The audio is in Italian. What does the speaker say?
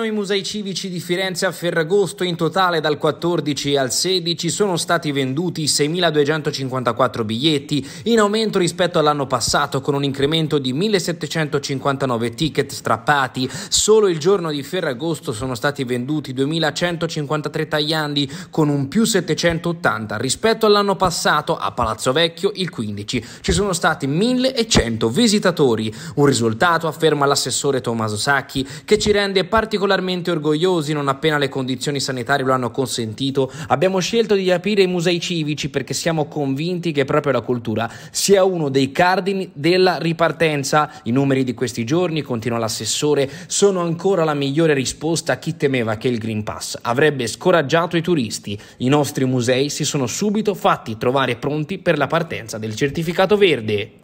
I musei civici di Firenze a Ferragosto in totale dal 14 al 16 sono stati venduti 6.254 biglietti in aumento rispetto all'anno passato con un incremento di 1.759 ticket strappati. Solo il giorno di Ferragosto sono stati venduti 2.153 tagliandi con un più 780 rispetto all'anno passato a Palazzo Vecchio il 15. Ci sono stati 1.100 visitatori, un risultato afferma l'assessore Tommaso Sacchi che ci rende particolarmente particolarmente orgogliosi non appena le condizioni sanitarie lo hanno consentito, abbiamo scelto di aprire i musei civici perché siamo convinti che proprio la cultura sia uno dei cardini della ripartenza. I numeri di questi giorni, continua l'assessore, sono ancora la migliore risposta a chi temeva che il Green Pass avrebbe scoraggiato i turisti. I nostri musei si sono subito fatti trovare pronti per la partenza del certificato verde.